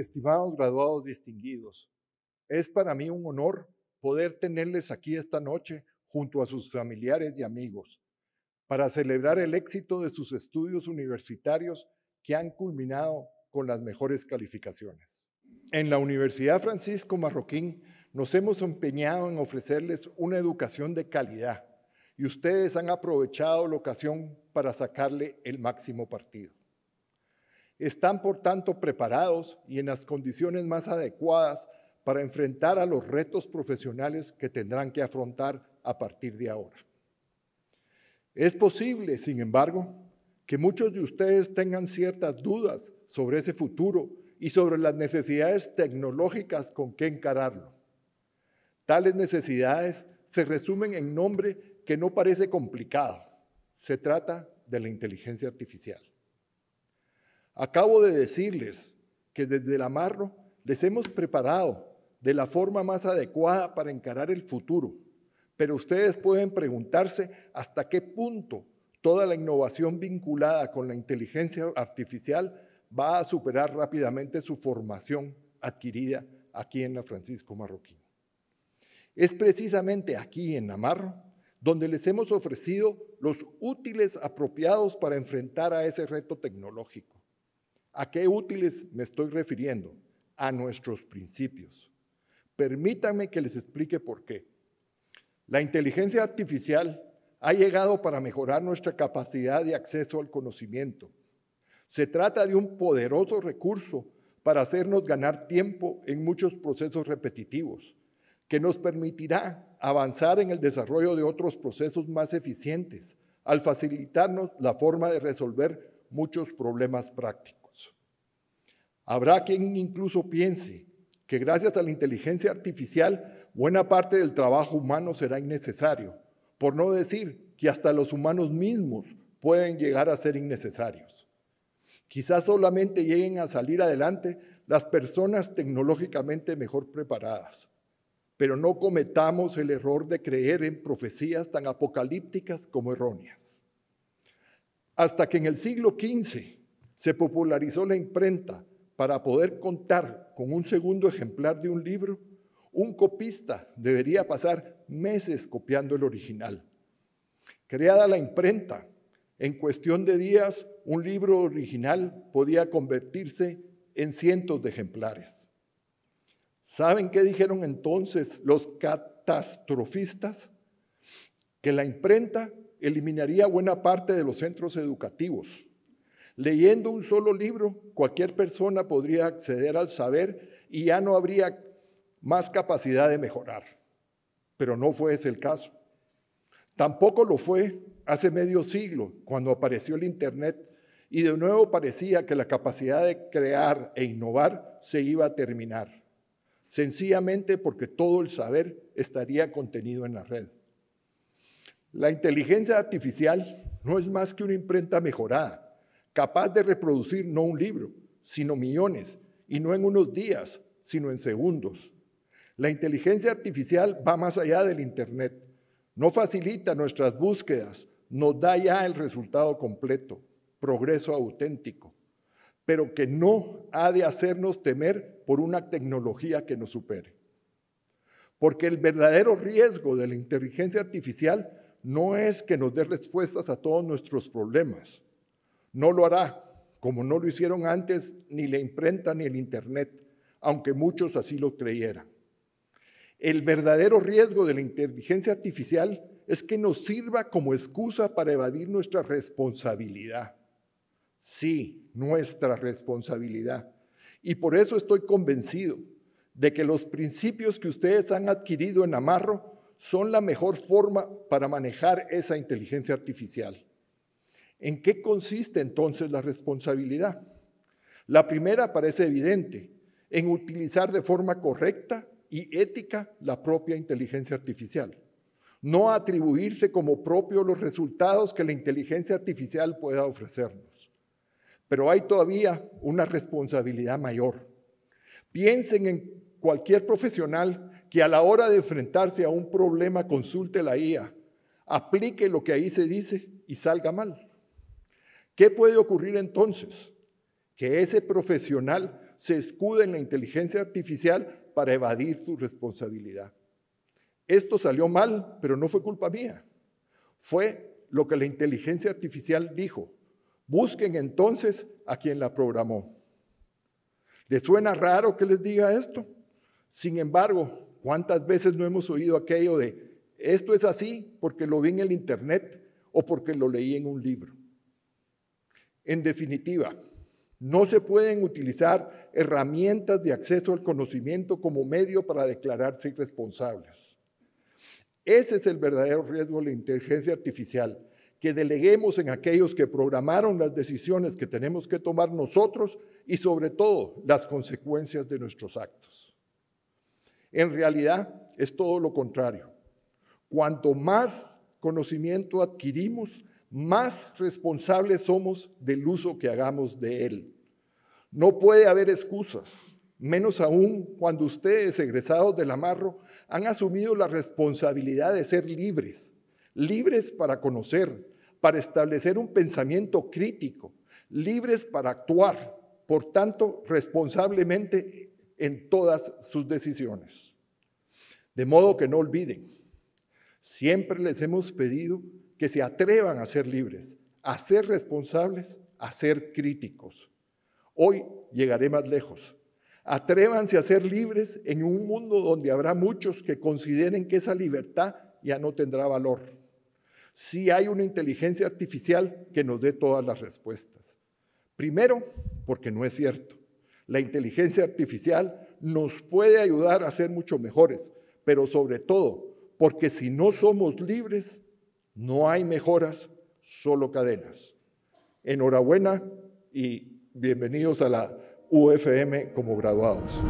estimados graduados distinguidos, es para mí un honor poder tenerles aquí esta noche junto a sus familiares y amigos para celebrar el éxito de sus estudios universitarios que han culminado con las mejores calificaciones. En la Universidad Francisco Marroquín nos hemos empeñado en ofrecerles una educación de calidad y ustedes han aprovechado la ocasión para sacarle el máximo partido. Están por tanto preparados y en las condiciones más adecuadas para enfrentar a los retos profesionales que tendrán que afrontar a partir de ahora. Es posible, sin embargo, que muchos de ustedes tengan ciertas dudas sobre ese futuro y sobre las necesidades tecnológicas con que encararlo. Tales necesidades se resumen en nombre que no parece complicado. Se trata de la inteligencia artificial. Acabo de decirles que desde el amarro les hemos preparado de la forma más adecuada para encarar el futuro, pero ustedes pueden preguntarse hasta qué punto toda la innovación vinculada con la inteligencia artificial va a superar rápidamente su formación adquirida aquí en la Francisco Marroquín. Es precisamente aquí en Namarro donde les hemos ofrecido los útiles apropiados para enfrentar a ese reto tecnológico. ¿A qué útiles me estoy refiriendo? A nuestros principios. Permítanme que les explique por qué. La inteligencia artificial ha llegado para mejorar nuestra capacidad de acceso al conocimiento. Se trata de un poderoso recurso para hacernos ganar tiempo en muchos procesos repetitivos, que nos permitirá avanzar en el desarrollo de otros procesos más eficientes, al facilitarnos la forma de resolver muchos problemas prácticos. Habrá quien incluso piense que gracias a la inteligencia artificial buena parte del trabajo humano será innecesario, por no decir que hasta los humanos mismos pueden llegar a ser innecesarios. Quizás solamente lleguen a salir adelante las personas tecnológicamente mejor preparadas, pero no cometamos el error de creer en profecías tan apocalípticas como erróneas. Hasta que en el siglo XV se popularizó la imprenta, para poder contar con un segundo ejemplar de un libro, un copista debería pasar meses copiando el original. Creada la imprenta, en cuestión de días un libro original podía convertirse en cientos de ejemplares. ¿Saben qué dijeron entonces los catastrofistas? Que la imprenta eliminaría buena parte de los centros educativos Leyendo un solo libro, cualquier persona podría acceder al saber y ya no habría más capacidad de mejorar. Pero no fue ese el caso. Tampoco lo fue hace medio siglo, cuando apareció el Internet y de nuevo parecía que la capacidad de crear e innovar se iba a terminar, sencillamente porque todo el saber estaría contenido en la red. La inteligencia artificial no es más que una imprenta mejorada capaz de reproducir no un libro, sino millones, y no en unos días, sino en segundos. La inteligencia artificial va más allá del Internet. No facilita nuestras búsquedas, nos da ya el resultado completo, progreso auténtico, pero que no ha de hacernos temer por una tecnología que nos supere. Porque el verdadero riesgo de la inteligencia artificial no es que nos dé respuestas a todos nuestros problemas, no lo hará, como no lo hicieron antes ni la imprenta ni el Internet, aunque muchos así lo creyeran. El verdadero riesgo de la inteligencia artificial es que nos sirva como excusa para evadir nuestra responsabilidad. Sí, nuestra responsabilidad. Y por eso estoy convencido de que los principios que ustedes han adquirido en Amarro son la mejor forma para manejar esa inteligencia artificial. ¿En qué consiste entonces la responsabilidad? La primera parece evidente, en utilizar de forma correcta y ética la propia inteligencia artificial. No atribuirse como propio los resultados que la inteligencia artificial pueda ofrecernos. Pero hay todavía una responsabilidad mayor. Piensen en cualquier profesional que a la hora de enfrentarse a un problema consulte la IA, aplique lo que ahí se dice y salga mal. ¿Qué puede ocurrir entonces? Que ese profesional se escude en la inteligencia artificial para evadir su responsabilidad. Esto salió mal, pero no fue culpa mía. Fue lo que la inteligencia artificial dijo. Busquen entonces a quien la programó. ¿Les suena raro que les diga esto? Sin embargo, ¿cuántas veces no hemos oído aquello de esto es así porque lo vi en el Internet o porque lo leí en un libro? En definitiva, no se pueden utilizar herramientas de acceso al conocimiento como medio para declararse irresponsables. Ese es el verdadero riesgo de la inteligencia artificial, que deleguemos en aquellos que programaron las decisiones que tenemos que tomar nosotros y sobre todo las consecuencias de nuestros actos. En realidad es todo lo contrario. Cuanto más conocimiento adquirimos, más responsables somos del uso que hagamos de él. No puede haber excusas, menos aún cuando ustedes, egresados del amarro, han asumido la responsabilidad de ser libres, libres para conocer, para establecer un pensamiento crítico, libres para actuar, por tanto, responsablemente en todas sus decisiones. De modo que no olviden, siempre les hemos pedido que se atrevan a ser libres, a ser responsables, a ser críticos. Hoy llegaré más lejos. Atrévanse a ser libres en un mundo donde habrá muchos que consideren que esa libertad ya no tendrá valor. Si hay una inteligencia artificial que nos dé todas las respuestas. Primero, porque no es cierto. La inteligencia artificial nos puede ayudar a ser mucho mejores, pero sobre todo, porque si no somos libres, no hay mejoras, solo cadenas. Enhorabuena y bienvenidos a la UFM como graduados.